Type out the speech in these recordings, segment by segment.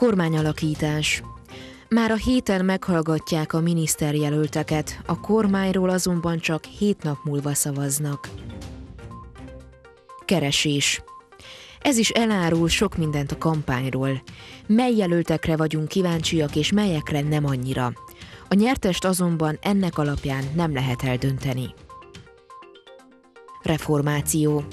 Kormányalakítás. Már a héten meghallgatják a miniszterjelölteket, a kormányról azonban csak hét nap múlva szavaznak. Keresés. Ez is elárul sok mindent a kampányról. Mely jelöltekre vagyunk kíváncsiak, és melyekre nem annyira. A nyertest azonban ennek alapján nem lehet eldönteni. Reformáció.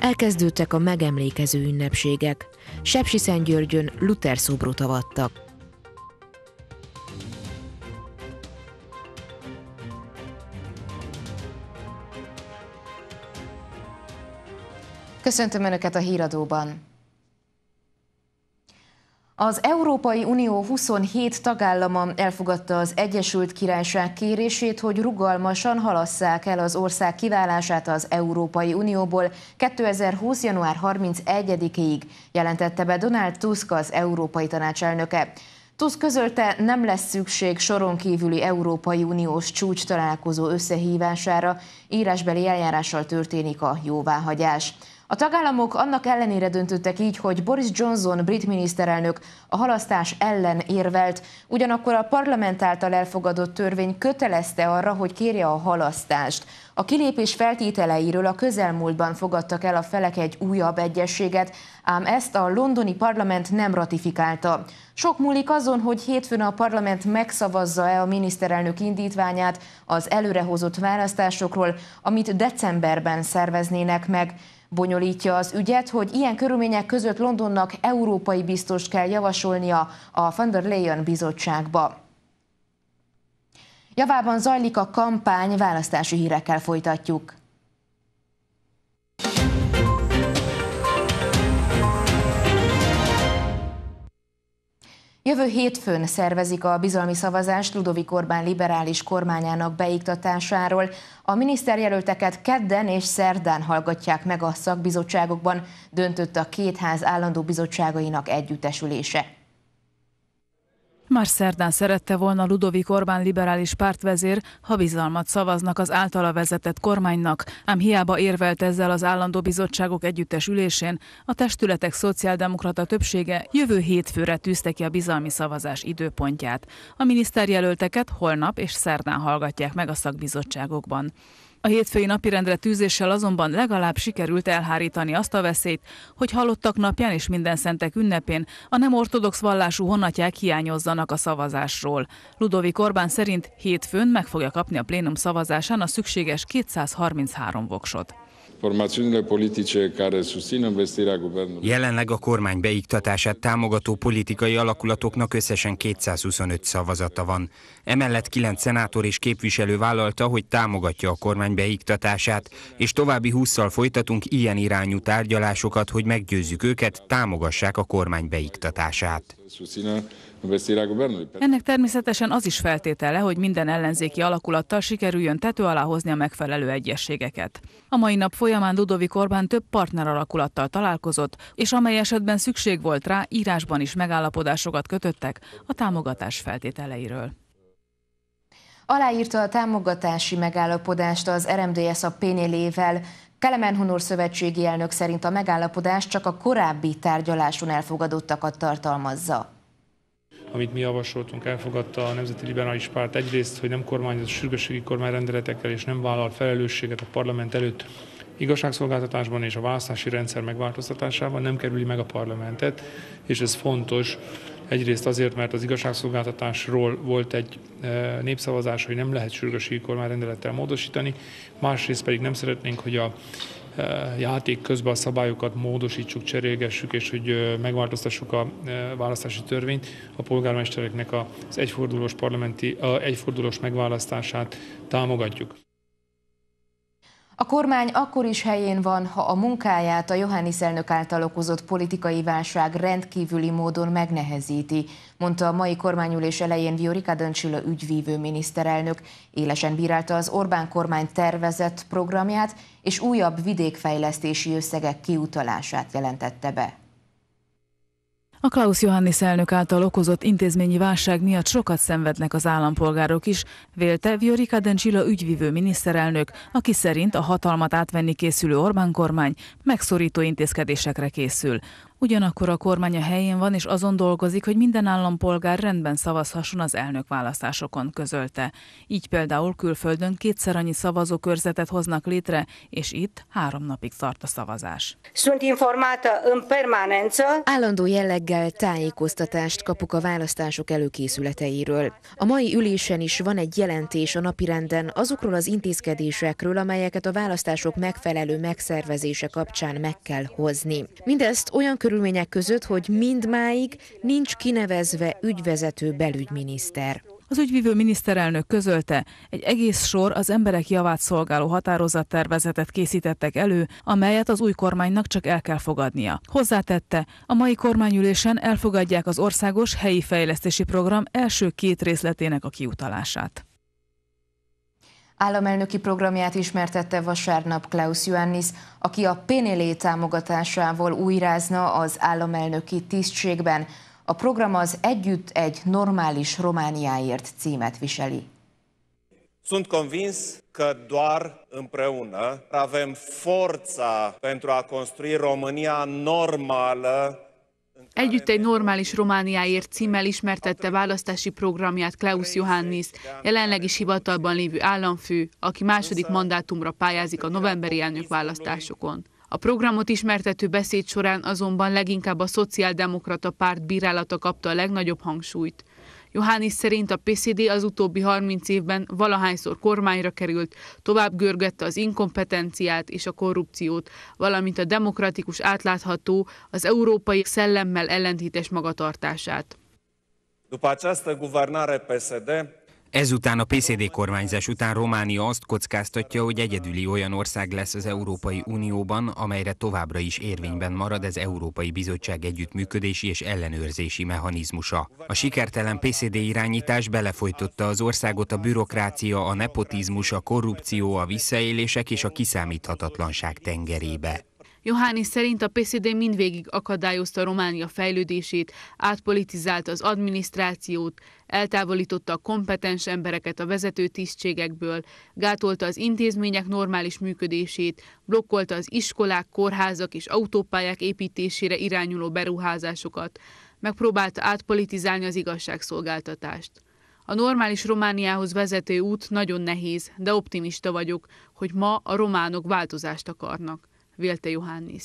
Elkezdődtek a megemlékező ünnepségek. Sepsiszentgyörgyön Luther szobrot avattak. Köszöntöm Önöket a híradóban! Az Európai Unió 27 tagállama elfogadta az Egyesült Királyság kérését, hogy rugalmasan halasszák el az ország kiválását az Európai Unióból 2020. január 31-ig, jelentette be Donald Tusk az Európai Tanács elnöke. Tusk közölte, nem lesz szükség soron kívüli Európai Uniós csúcs találkozó összehívására, írásbeli eljárással történik a jóváhagyás. A tagállamok annak ellenére döntöttek így, hogy Boris Johnson brit miniszterelnök a halasztás ellen érvelt, ugyanakkor a parlament által elfogadott törvény kötelezte arra, hogy kérje a halasztást. A kilépés feltételeiről a közelmúltban fogadtak el a felek egy újabb egyességet, ám ezt a londoni parlament nem ratifikálta. Sok múlik azon, hogy hétfőn a parlament megszavazza-e a miniszterelnök indítványát az előrehozott választásokról, amit decemberben szerveznének meg bonyolítja az ügyet, hogy ilyen körülmények között Londonnak európai biztos kell javasolnia a van der Leyen bizottságba. Javában zajlik a kampány, választási hírekkel folytatjuk. Jövő hétfőn szervezik a bizalmi szavazást Ludovik Orbán liberális kormányának beiktatásáról. A miniszterjelölteket kedden és szerdán hallgatják meg a szakbizottságokban, döntött a két ház állandó bizottságainak együttesülése. Már szerdán szerette volna Ludovik Orbán liberális pártvezér, ha bizalmat szavaznak az általa vezetett kormánynak, ám hiába érvelt ezzel az állandó bizottságok együttes ülésén, a testületek szociáldemokrata többsége jövő hétfőre tűzte ki a bizalmi szavazás időpontját. A miniszterjelölteket holnap és szerdán hallgatják meg a szakbizottságokban. A hétfői napirendre tűzéssel azonban legalább sikerült elhárítani azt a veszélyt, hogy halottak napján és minden szentek ünnepén a nem ortodox vallású honatják hiányozzanak a szavazásról. Ludovik Orbán szerint hétfőn meg fogja kapni a plénum szavazásán a szükséges 233 voksot. Jelenleg a kormány beiktatását támogató politikai alakulatoknak összesen 225 szavazata van. Emellett 9 szenátor és képviselő vállalta, hogy támogatja a kormány beiktatását, és további 20-szal folytatunk ilyen irányú tárgyalásokat, hogy meggyőzzük őket, támogassák a kormány beiktatását. Ennek természetesen az is feltétele, hogy minden ellenzéki alakulattal sikerüljön tető alá hozni a megfelelő egyességeket. A mai nap folyamán Ludovic Orbán több partner alakulattal találkozott, és amely esetben szükség volt rá, írásban is megállapodásokat kötöttek a támogatás feltételeiről. Aláírta a támogatási megállapodást az RMDS a Pénélével. Kelemen Hunor szövetségi elnök szerint a megállapodás csak a korábbi tárgyaláson elfogadottakat tartalmazza amit mi javasoltunk, elfogadta a Nemzeti Liberális Párt egyrészt, hogy nem kormányoz sürgősségi kormányrendeletekkel és nem vállal felelősséget a parlament előtt igazságszolgáltatásban és a választási rendszer megváltoztatásában nem kerüli meg a parlamentet, és ez fontos. Egyrészt azért, mert az igazságszolgáltatásról volt egy e, népszavazás, hogy nem lehet sürgősségi kormányrendelettel módosítani, másrészt pedig nem szeretnénk, hogy a játék közben a szabályokat módosítsuk, cserélgessük, és hogy megváltoztassuk a választási törvényt, a polgármestereknek az egyfordulós, parlamenti, a egyfordulós megválasztását támogatjuk. A kormány akkor is helyén van, ha a munkáját a Johannis elnök által okozott politikai válság rendkívüli módon megnehezíti, mondta a mai kormányülés elején Viorika Döncsülő ügyvívő miniszterelnök. Élesen bírálta az Orbán kormány tervezett programját és újabb vidékfejlesztési összegek kiutalását jelentette be. A Klaus Johannis elnök által okozott intézményi válság miatt sokat szenvednek az állampolgárok is, vélte Viorica Dencsila ügyvivő miniszterelnök, aki szerint a hatalmat átvenni készülő Orbán kormány megszorító intézkedésekre készül. Ugyanakkor a kormány a helyén van, és azon dolgozik, hogy minden állampolgár rendben szavazhasson az elnökválasztásokon, közölte. Így például külföldön kétszer annyi szavazókörzetet hoznak létre, és itt három napig tart a szavazás. Állandó jelleggel tájékoztatást kapok a választások előkészületeiről. A mai ülésen is van egy jelentés a napirenden azokról az intézkedésekről, amelyeket a választások megfelelő megszervezése kapcsán meg kell hozni. Mindezt olyan körül körülmények között, hogy mindmáig nincs kinevezve ügyvezető belügyminiszter. Az ügyvívő miniszterelnök közölte, egy egész sor az emberek javát szolgáló határozattervezetet készítettek elő, amelyet az új kormánynak csak el kell fogadnia. Hozzátette, a mai kormányülésen elfogadják az országos helyi fejlesztési program első két részletének a kiutalását. Államelnöki programját ismertette vasárnap Klaus Ioannis, aki a Pénélé e támogatásával újrázna az államelnöki tisztségben. A program az Együtt egy normális Romániáért címet viseli. Sunt convins că doar împreună avem forța pentru a construi România normală Együtt egy normális Romániáért címmel ismertette választási programját Klaus Johannis, jelenleg is hivatalban lévő államfő, aki második mandátumra pályázik a novemberi elnökválasztásokon. A programot ismertető beszéd során azonban leginkább a szociáldemokrata párt bírálata kapta a legnagyobb hangsúlyt. Johannis szerint a PCD az utóbbi 30 évben valahányszor kormányra került, tovább görgette az inkompetenciát és a korrupciót, valamint a demokratikus átlátható, az európai szellemmel ellentétes magatartását. După această guvernare PSD, Ezután a PCD kormányzás után Románia azt kockáztatja, hogy egyedüli olyan ország lesz az Európai Unióban, amelyre továbbra is érvényben marad az Európai Bizottság együttműködési és ellenőrzési mechanizmusa. A sikertelen PCD irányítás belefolytotta az országot a bürokrácia, a nepotizmus, a korrupció, a visszaélések és a kiszámíthatatlanság tengerébe. Johannis szerint a PCD mindvégig akadályozta Románia fejlődését, átpolitizálta az adminisztrációt, eltávolította a kompetens embereket a vezető tisztségekből, gátolta az intézmények normális működését, blokkolta az iskolák, kórházak és autópályák építésére irányuló beruházásokat, megpróbálta átpolitizálni az igazságszolgáltatást. A normális Romániához vezető út nagyon nehéz, de optimista vagyok, hogy ma a románok változást akarnak vélte Johannis.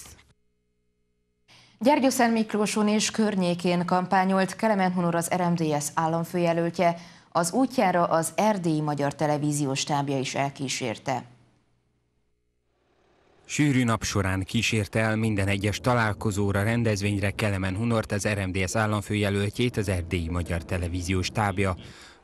Gyergyó Szent Miklóson és környékén kampányolt Kelemen Hunor az RMDS államfőjelöltje, az útjára az erdélyi magyar televíziós tábja is elkísérte. Sűrű nap során kísérte el minden egyes találkozóra, rendezvényre Kelemen Hunort, az RMDS államfőjelöltjét, az erdélyi magyar televíziós tábja.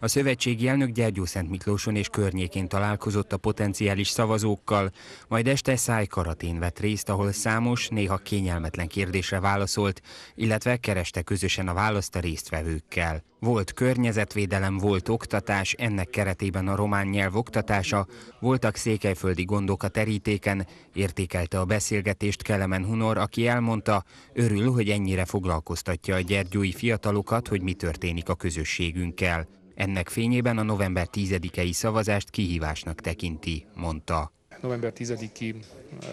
A szövetségi elnök Gyergyó Szent Miklóson és környékén találkozott a potenciális szavazókkal, majd este szájkaratén vett részt, ahol számos, néha kényelmetlen kérdésre válaszolt, illetve kereste közösen a választ a résztvevőkkel. Volt környezetvédelem, volt oktatás, ennek keretében a román nyelv oktatása, voltak székelyföldi gondok a terítéken, értékelte a beszélgetést Kelemen Hunor, aki elmondta, örül, hogy ennyire foglalkoztatja a gyergyói fiatalokat, hogy mi történik a közösségünkkel. Ennek fényében a november 10-i szavazást kihívásnak tekinti, mondta. November 10-i e,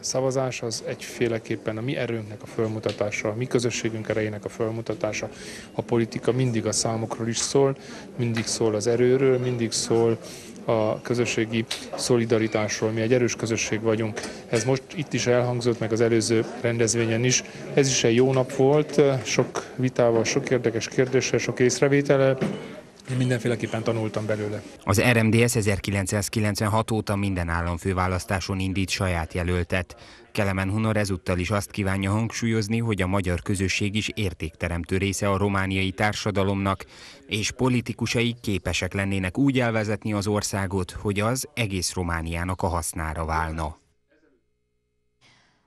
szavazás az egyféleképpen a mi erőnknek a fölmutatása, a mi közösségünk erejének a fölmutatása. A politika mindig a számokról is szól, mindig szól az erőről, mindig szól a közösségi szolidaritásról. Mi egy erős közösség vagyunk. Ez most itt is elhangzott, meg az előző rendezvényen is. Ez is egy jó nap volt, sok vitával, sok érdekes kérdéssel, sok észrevétellel. Én mindenféleképpen tanultam belőle. Az RMDS 1996 óta minden államfőválasztáson indít saját jelöltet. Kelemen Hunor ezúttal is azt kívánja hangsúlyozni, hogy a magyar közösség is értékteremtő része a romániai társadalomnak, és politikusai képesek lennének úgy elvezetni az országot, hogy az egész Romániának a hasznára válna.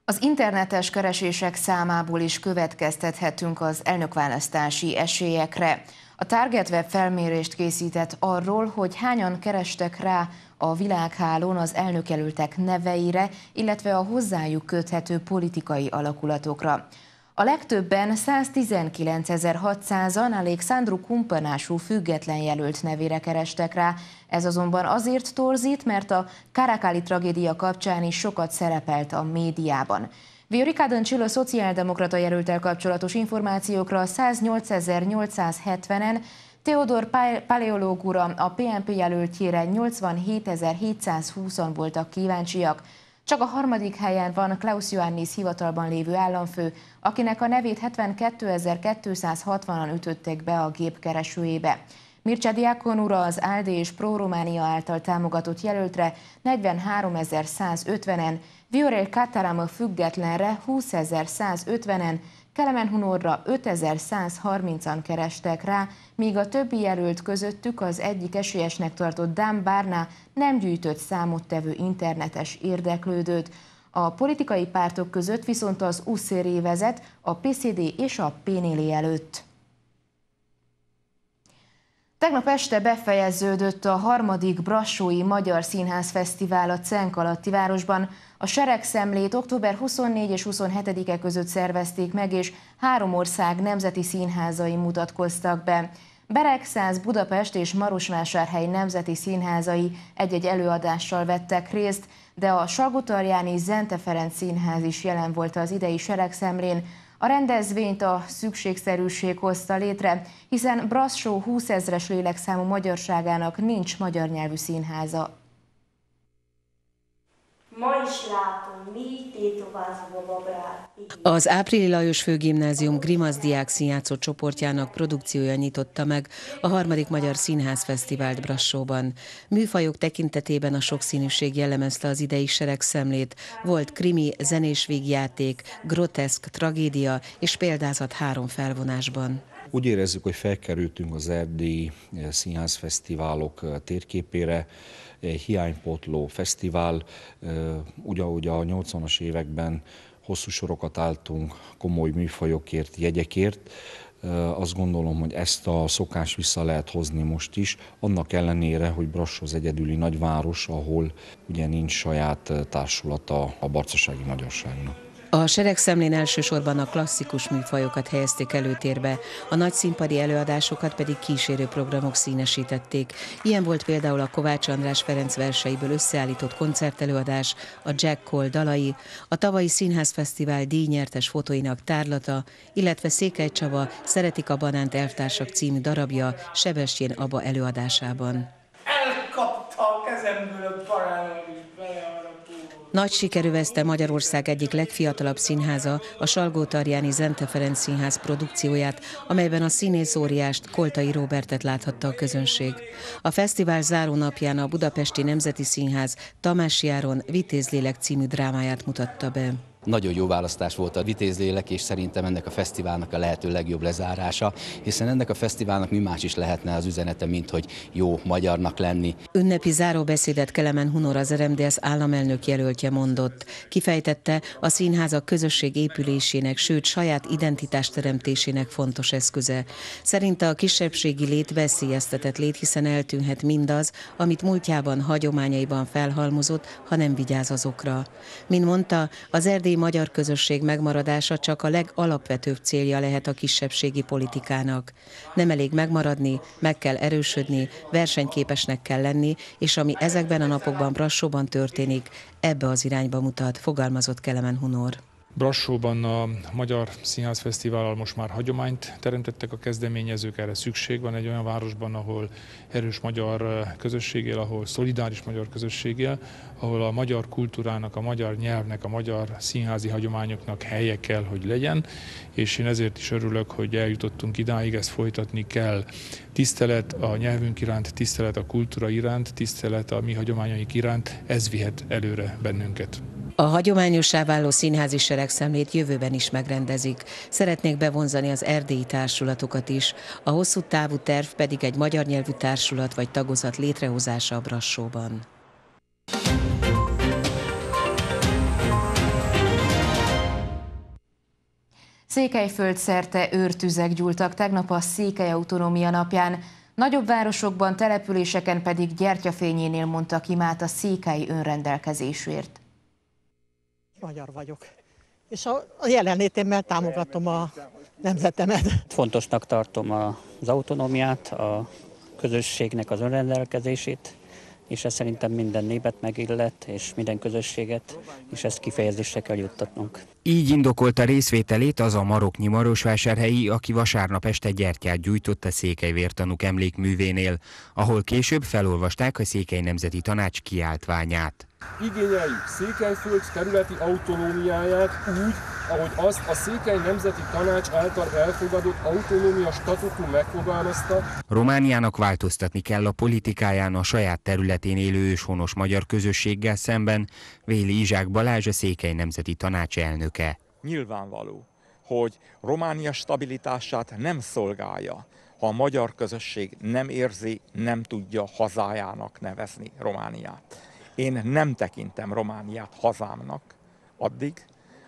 Az internetes keresések számából is következtethetünk az elnökválasztási esélyekre. A Target Web felmérést készített arról, hogy hányan kerestek rá a világhálón az elnökelültek neveire, illetve a hozzájuk köthető politikai alakulatokra. A legtöbben 119.600-an Alexandru Kumpanású független jelölt nevére kerestek rá. Ez azonban azért torzít, mert a Karakáli tragédia kapcsán is sokat szerepelt a médiában. Viorica a szociáldemokrata jelöltel kapcsolatos információkra 108.870-en, Teodor Paleológura a PNP jelöltjére 87.720-an voltak kíváncsiak. Csak a harmadik helyen van Klaus Ioannis hivatalban lévő államfő, akinek a nevét 72.260-an ütöttek be a gépkeresőjébe. Mircea Diákon ura az ALDE és Pro-Románia által támogatott jelöltre 43.150-en, Viorel Katarama függetlenre 20.150-en, Kelemen Hunorra 5130-an kerestek rá, míg a többi jelölt közöttük az egyik esélyesnek tartott Dán Bárná nem gyűjtött számottevő internetes érdeklődőt. A politikai pártok között viszont az UCR vezet a PCD és a PNL előtt. Tegnap este befejeződött a harmadik Brassói Magyar Színház Fesztivál a Cenk alatti városban. A seregszemlét október 24 és 27-e között szervezték meg, és három ország nemzeti színházai mutatkoztak be. Beregszáz, Budapest és Marosvásárhely nemzeti színházai egy-egy előadással vettek részt, de a Salgutarjáni Zente Ferenc Színház is jelen volt az idei seregszemlén, a rendezvényt a szükségszerűség hozta létre, hiszen Brassó 20 ezres lélekszámú magyarságának nincs magyar nyelvű színháza Ma is látom, mi babrát. Az Áprili Lajos Főgimnázium Grimasz diák színjátszó csoportjának produkciója nyitotta meg a harmadik Magyar Színház Fesztivált Brassóban. Műfajok tekintetében a sokszínűség jellemezte az idei sereg szemlét. Volt krimi, zenés vígjáték, groteszk, tragédia és példázat három felvonásban. Úgy érezzük, hogy felkerültünk az erdélyi színházfesztiválok térképére, hiánypótló fesztivál, ugyanúgy a 80-as években hosszú sorokat álltunk komoly műfajokért, jegyekért, azt gondolom, hogy ezt a szokás vissza lehet hozni most is, annak ellenére, hogy Brass az egyedüli nagyváros, ahol ugye nincs saját társulata a barcasági magyarságnak. A seregszemlén elsősorban a klasszikus műfajokat helyezték előtérbe, a nagy színpadi előadásokat pedig kísérő programok színesítették. Ilyen volt például a Kovács András Ferenc verseiből összeállított koncertelőadás, a Jack Cole dalai, a tavalyi színházfesztivál díjnyertes fotóinak tárlata, illetve Székely Csaba Szeretik a banánt elvtársak című darabja Sebestyén Aba előadásában. Elkapta a kezemből a nagy sikerű veszte Magyarország egyik legfiatalabb színháza, a Salgótarjáni Zente Ferenc Színház produkcióját, amelyben a színész óriást Koltai Robertet láthatta a közönség. A fesztivál zárónapján a Budapesti Nemzeti Színház Tamás Járon Vitézlélek című drámáját mutatta be. Nagyon jó választás volt a vitézlélek, és szerintem ennek a fesztiválnak a lehető legjobb lezárása, hiszen ennek a fesztiválnak mi más is lehetne az üzenete, mint hogy jó magyarnak lenni. Ünnepi záróbeszédet Kelemen Hunor az RMDS államelnök jelöltje mondott. Kifejtette, a színházak közösség épülésének, sőt saját identitás teremtésének fontos eszköze. Szerinte a kisebbségi lét veszélyeztetett lét, hiszen eltűnhet mindaz, amit múltjában hagyományaiban felhalmozott, ha nem vigyáz azokra. Mint mondta, az erdély helyi magyar közösség megmaradása csak a legalapvetőbb célja lehet a kisebbségi politikának. Nem elég megmaradni, meg kell erősödni, versenyképesnek kell lenni, és ami ezekben a napokban Brassóban történik, ebbe az irányba mutat, fogalmazott Kelemen Hunor. Brassóban a Magyar Színház Fesztivállal most már hagyományt teremtettek a kezdeményezők, erre szükség van egy olyan városban, ahol erős magyar közösség él, ahol szolidáris magyar közösség él, ahol a magyar kultúrának, a magyar nyelvnek, a magyar színházi hagyományoknak helye kell, hogy legyen, és én ezért is örülök, hogy eljutottunk idáig, ezt folytatni kell. Tisztelet a nyelvünk iránt, tisztelet a kultúra iránt, tisztelet a mi hagyományaink iránt, ez vihet előre bennünket. A hagyományosá váló színházi seregszemlét jövőben is megrendezik. Szeretnék bevonzani az erdélyi társulatokat is. A hosszú távú terv pedig egy magyar nyelvű társulat vagy tagozat létrehozása a Brassóban. Székelyföld szerte őrtüzek gyúltak tegnap a Székely Autonómia napján. Nagyobb városokban, településeken pedig gyertyafényénél mondtak imát a székely önrendelkezésért magyar vagyok. És a, a jelenlétemmel támogatom a nemzetemet. Fontosnak tartom az autonómiát, a közösségnek az önrendelkezését, és ez szerintem minden népet megillet, és minden közösséget, és ezt kifejezésre kell juttatnunk. Így indokolta részvételét az a maroknyi marosvásárhelyi, aki vasárnap este gyertyát gyújtott a Székely vértanúk emlékművénél, ahol később felolvasták a Székely Nemzeti Tanács kiáltványát. Igényeljük Székelyföld területi autonómiáját úgy, ahogy azt a Székely Nemzeti Tanács által elfogadott autonómia statutum megfogalmazta. Romániának változtatni kell a politikáján a saját területén élő őshonos magyar közösséggel szemben, Véli Izsák Balázs a Székely Nemzeti Tanács elnöke. Nyilvánvaló, hogy Románia stabilitását nem szolgálja, ha a magyar közösség nem érzi, nem tudja hazájának nevezni Romániát. Én nem tekintem Romániát hazámnak addig,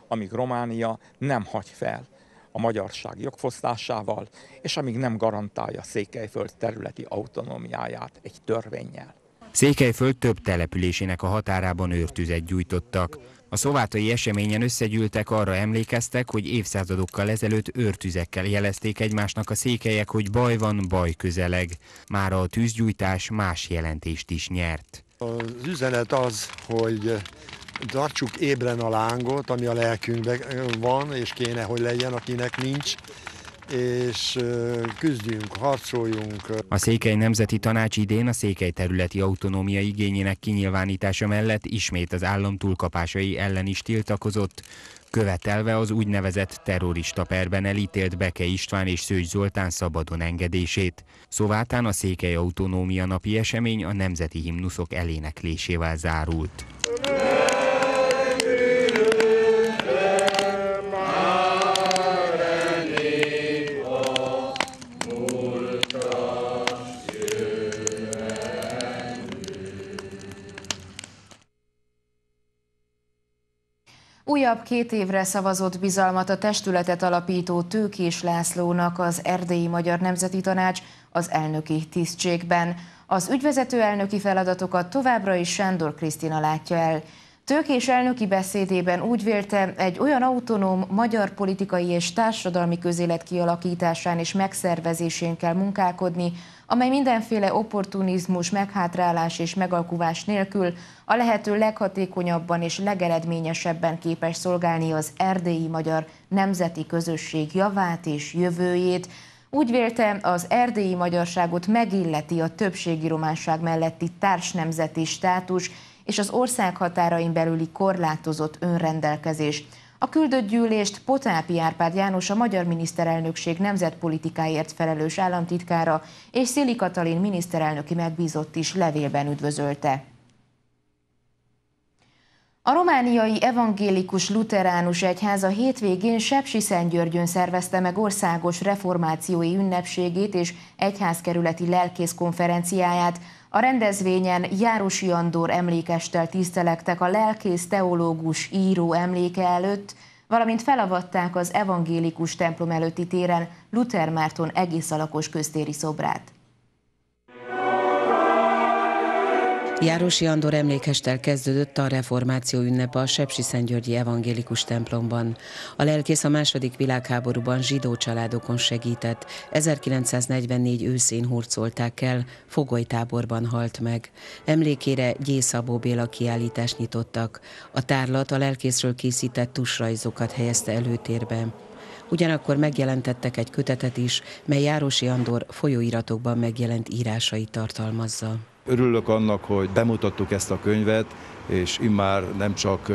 amíg Románia nem hagy fel a magyarság jogfosztásával, és amíg nem garantálja Székelyföld területi autonómiáját egy törvényel. Székelyföld több településének a határában őrtüzet gyújtottak. A szovátai eseményen összegyűltek, arra emlékeztek, hogy évszázadokkal ezelőtt őrtüzekkel jelezték egymásnak a székelyek, hogy baj van, baj közeleg. Már a tűzgyújtás más jelentést is nyert. Az üzenet az, hogy tartsuk ébren a lángot, ami a lelkünkben van, és kéne, hogy legyen, akinek nincs, és küzdjünk, harcoljunk. A Székely Nemzeti Tanács idén a Székely területi autonómia igényének kinyilvánítása mellett ismét az állam túlkapásai ellen is tiltakozott, követelve az úgynevezett terrorista perben elítélt Beke István és Szőcs Zoltán szabadon engedését. Szovátán a Székely Autonómia napi esemény a nemzeti himnuszok eléneklésével zárult. Újabb két évre szavazott bizalmat a testületet alapító Tőkés Lászlónak az Erdélyi Magyar Nemzeti Tanács az elnöki tisztségben. Az ügyvezető elnöki feladatokat továbbra is Sándor Krisztina látja el. Tőkés elnöki beszédében úgy vélte, egy olyan autonóm magyar politikai és társadalmi közélet kialakításán és megszervezésén kell munkálkodni, amely mindenféle opportunizmus, meghátrálás és megalkuvás nélkül a lehető leghatékonyabban és legeredményesebben képes szolgálni az erdélyi magyar nemzeti közösség javát és jövőjét, úgy vélte, az erdélyi magyarságot megilleti a többségi románság melletti társnemzeti státus, és az ország határain belüli korlátozott önrendelkezés. A küldött gyűlést Potápi Árpád János a Magyar Miniszterelnökség nemzetpolitikáért felelős államtitkára és Szili Katalin miniszterelnöki megbízott is levélben üdvözölte. A romániai evangélikus luteránus egyház a hétvégén Sepsi Szentgyörgyön szervezte meg országos reformációi ünnepségét és egyházkerületi lelkész konferenciáját, a rendezvényen Járosi Andor emlékestel tisztelektek a lelkész teológus író emléke előtt, valamint felavatták az evangélikus templom előtti téren Luther Márton egész alakos köztéri szobrát. Járosi Andor emlékestel kezdődött a reformáció ünnepe a Sepsiszentgyörgyi Evangélikus templomban. A lelkész a második világháborúban zsidó családokon segített. 1944 őszén hurcolták el, fogolytáborban halt meg. Emlékére Gyészabó Béla kiállítást nyitottak. A tárlat a lelkészről készített tusrajzokat helyezte előtérbe. Ugyanakkor megjelentettek egy kötetet is, mely Járosi Andor folyóiratokban megjelent írásait tartalmazza. Örülök annak, hogy bemutattuk ezt a könyvet, és immár nem csak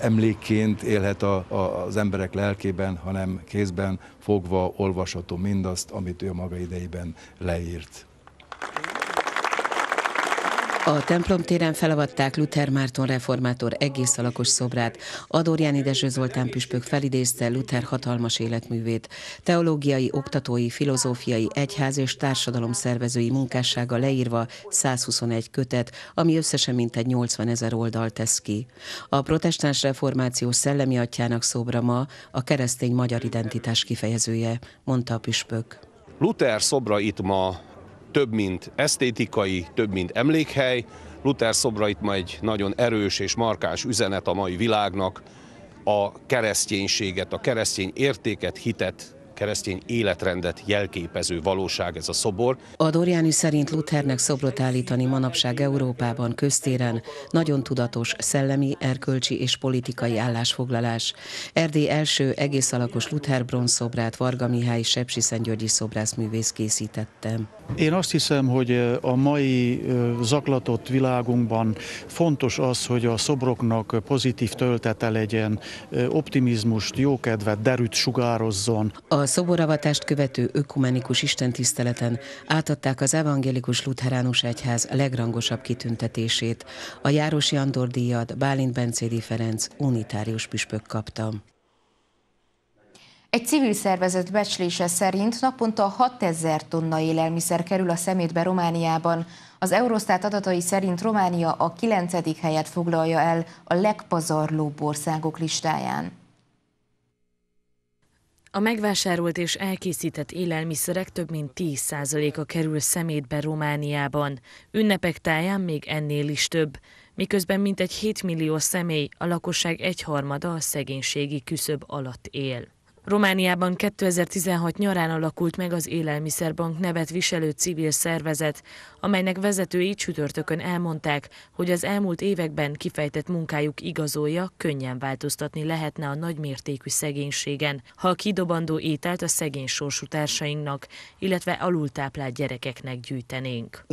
emlékként élhet a, a, az emberek lelkében, hanem kézben fogva olvasható mindazt, amit ő maga idejében leírt. A templom téren felavatták Luther Márton reformátor egész alakos szobrát, Adorjáni Dezső Zoltán püspök felidézte Luther hatalmas életművét. Teológiai, oktatói, filozófiai, egyház és társadalom szervezői munkássága leírva 121 kötet, ami összesen mintegy 80 ezer oldal tesz ki. A protestáns reformáció szellemi atyának szobra ma a keresztény magyar identitás kifejezője, mondta a püspök. Luther szobra itt ma több mint esztétikai, több mint emlékhely. Luther szobrait ma egy nagyon erős és markáns üzenet a mai világnak, a kereszténységet, a keresztény értéket, hitet keresztény életrendet jelképező valóság ez a szobor. A Doriani szerint Luthernek szobrot állítani manapság Európában köztéren nagyon tudatos szellemi, erkölcsi és politikai állásfoglalás. Erdély első egész alakos Luther bronzszobrát Varga Mihály Sepsiszentgyörgyi szobrászművész készítette. Én azt hiszem, hogy a mai zaklatott világunkban fontos az, hogy a szobroknak pozitív töltete legyen, optimizmust, jókedvet, derűt sugározzon. A a szoboravatást követő ökumenikus istentiszteleten átadták az evangélikus lutheránus egyház legrangosabb kitüntetését. A Járosi Andor díjat Bálint Bencédi Ferenc unitárius püspök kapta. Egy civil szervezet becslése szerint naponta 6000 tonna élelmiszer kerül a szemétbe Romániában. Az Eurostat adatai szerint Románia a 9. helyet foglalja el a legpazarlóbb országok listáján. A megvásárolt és elkészített élelmiszerek több mint 10%-a kerül szemétbe Romániában. Ünnepek táján még ennél is több. Miközben mintegy 7 millió személy, a lakosság egyharmada a szegénységi küszöb alatt él. Romániában 2016 nyarán alakult meg az Élelmiszerbank nevet viselő civil szervezet, amelynek vezetői csütörtökön elmondták, hogy az elmúlt években kifejtett munkájuk igazolja, könnyen változtatni lehetne a nagymértékű szegénységen, ha a kidobandó ételt a szegény sorsú társainknak, illetve alultáplált gyerekeknek gyűjtenénk.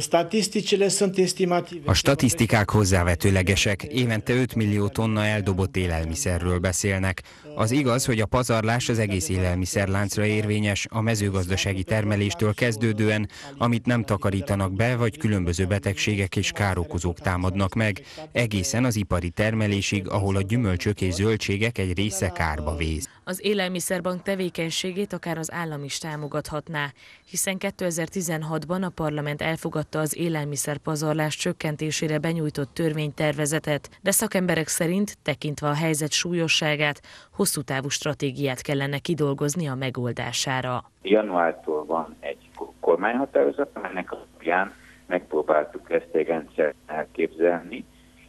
A statisztikák hozzávetőlegesek, évente 5 millió tonna eldobott élelmiszerről beszélnek. Az igaz, hogy a pazarlás az egész élelmiszerláncra érvényes, a mezőgazdasági termeléstől kezdődően, amit nem takarítanak be, vagy különböző betegségek és károkozók támadnak meg, egészen az ipari termelésig, ahol a gyümölcsök és zöldségek egy része kárba vész. Az Élelmiszerbank tevékenységét akár az állam is támogathatná, hiszen 2016-ban a parlament elfogadta az élelmiszerpazarlás csökkentésére benyújtott törvénytervezetet, de szakemberek szerint, tekintve a helyzet súlyosságát, hosszú távú stratégiát kellene kidolgozni a megoldására. Januártól van egy kormányhatározat, amelynek alapján megpróbáltuk ezt egy rendszert elképzelni.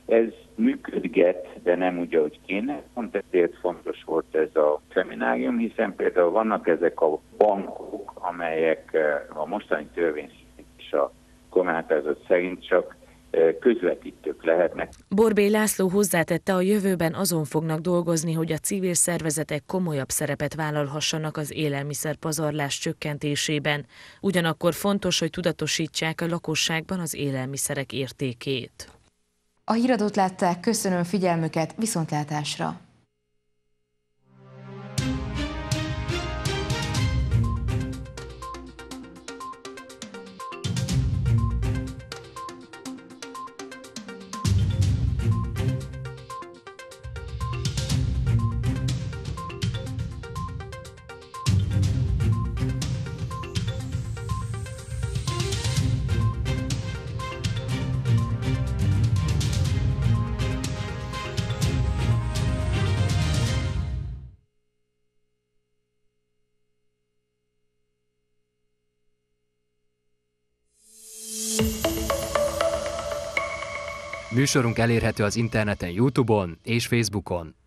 Ez működget, de nem úgy, ahogy kéne. Pont ezért fontos volt ez a szeminárium, hiszen például vannak ezek a bankok, amelyek eh, a mostani törvény és a kormányzat szerint csak eh, közvetítők lehetnek. Borbély László hozzátette, a jövőben azon fognak dolgozni, hogy a civil szervezetek komolyabb szerepet vállalhassanak az élelmiszerpazarlás csökkentésében. Ugyanakkor fontos, hogy tudatosítsák a lakosságban az élelmiszerek értékét. A híradót látták, köszönöm figyelmüket, viszontlátásra! Műsorunk elérhető az interneten, Youtube-on és Facebookon.